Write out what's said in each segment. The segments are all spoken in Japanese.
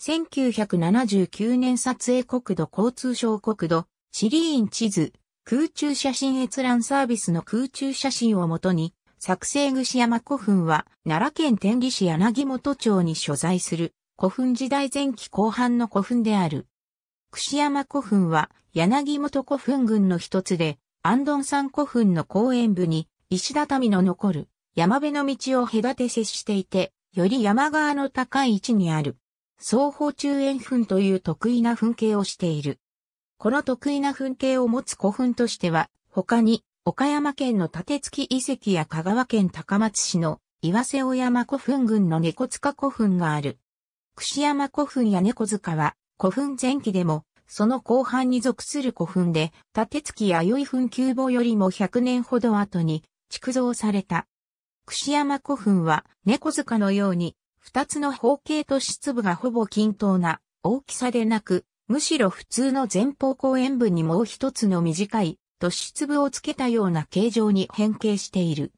1979年撮影国土交通省国土、シリーン地図、空中写真閲覧サービスの空中写真をもとに、作成串山古墳は奈良県天理市柳本町に所在する古墳時代前期後半の古墳である。串山古墳は柳本古墳群の一つで、安頓山古墳の公園部に石畳の残る山辺の道を隔て接していて、より山側の高い位置にある。双方中円墳という得意な墳形をしている。この得意な墳形を持つ古墳としては、他に、岡山県の立月遺跡や香川県高松市の岩瀬尾山古墳群の猫塚古墳がある。串山古墳や猫塚は、古墳前期でも、その後半に属する古墳で、立月や弥生墳旧墓よりも100年ほど後に、築造された。串山古墳は、猫塚のように、二つの方形突出部がほぼ均等な大きさでなく、むしろ普通の前方後円部にもう一つの短い突出部をつけたような形状に変形している。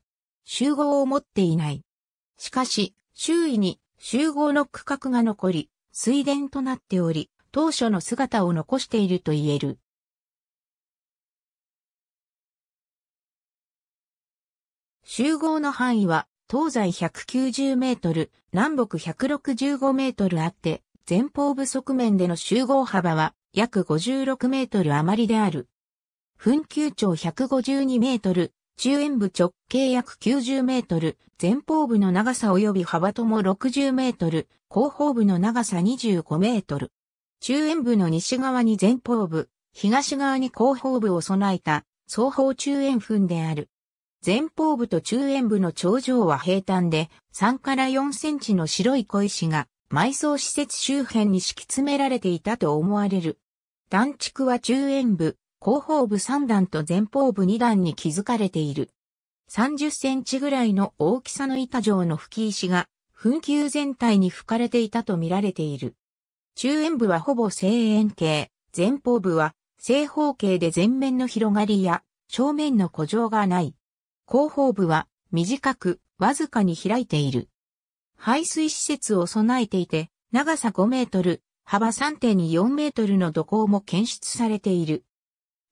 集合を持っていない。しかし、周囲に集合の区画が残り、水田となっており、当初の姿を残していると言える。集合の範囲は東西190メートル、南北165メートルあって、前方部側面での集合幅は約56メートル余りである。墳丘長152メートル、中円部直径約90メートル、前方部の長さ及び幅とも60メートル、後方部の長さ25メートル。中円部の西側に前方部、東側に後方部を備えた、双方中円墳である。前方部と中円部の頂上は平坦で、3から4センチの白い小石が、埋葬施設周辺に敷き詰められていたと思われる。断竹は中円部、後方部3段と前方部2段に築かれている。30センチぐらいの大きさの板状の吹き石が、墳丘全体に吹かれていたと見られている。中円部はほぼ正円形、前方部は正方形で前面の広がりや正面の古城がない。後方部は短く、わずかに開いている。排水施設を備えていて、長さ5メートル、幅3.4メートルの土坑も検出されている。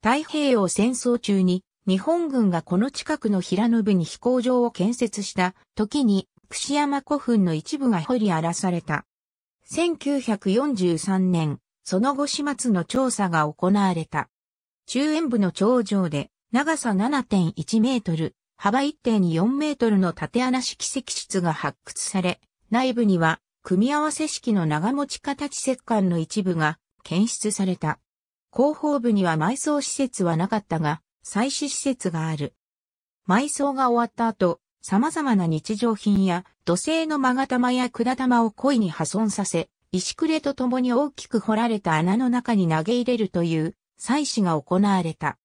太平洋戦争中に日本軍がこの近くの平野部に飛行場を建設した時に串山古墳の一部が掘り荒らされた。1943年、その後始末の調査が行われた。中円部の頂上で長さ7.1メートル、幅一定に4メートルの縦穴式石室が発掘され、内部には組み合わせ式の長持ち形石棺の一部が検出された。後方部には埋葬施設はなかったが、採取施設がある。埋葬が終わった後、様々な日常品や土製の勾玉や管玉を故意に破損させ、石くれと共に大きく掘られた穴の中に投げ入れるという採取が行われた。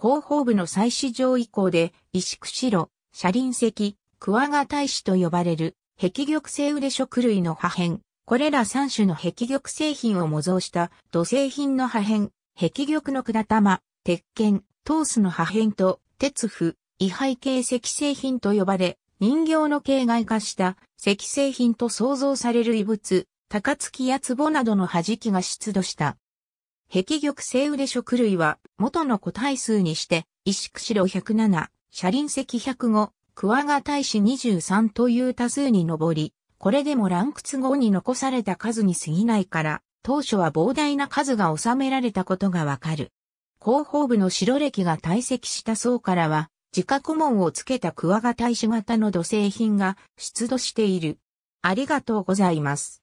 広報部の祭祀場以降で、石釧路、車輪石、桑賀大使と呼ばれる、壁玉製腕食類の破片、これら3種の壁玉製品を模造した土製品の破片、壁玉の管玉、鉄拳、トースの破片と、鉄符、位牌形石製品と呼ばれ、人形の形骸化した石製品と創造される遺物、高槻や壺などの弾きが出土した。壁玉性腕食類は元の個体数にして、石釧路107、車輪石105、クワガ大使23という多数に上り、これでもランク都合に残された数に過ぎないから、当初は膨大な数が収められたことがわかる。広報部の白歴が堆積した層からは、自家顧問をつけたクワガ大使型の土製品が出土している。ありがとうございます。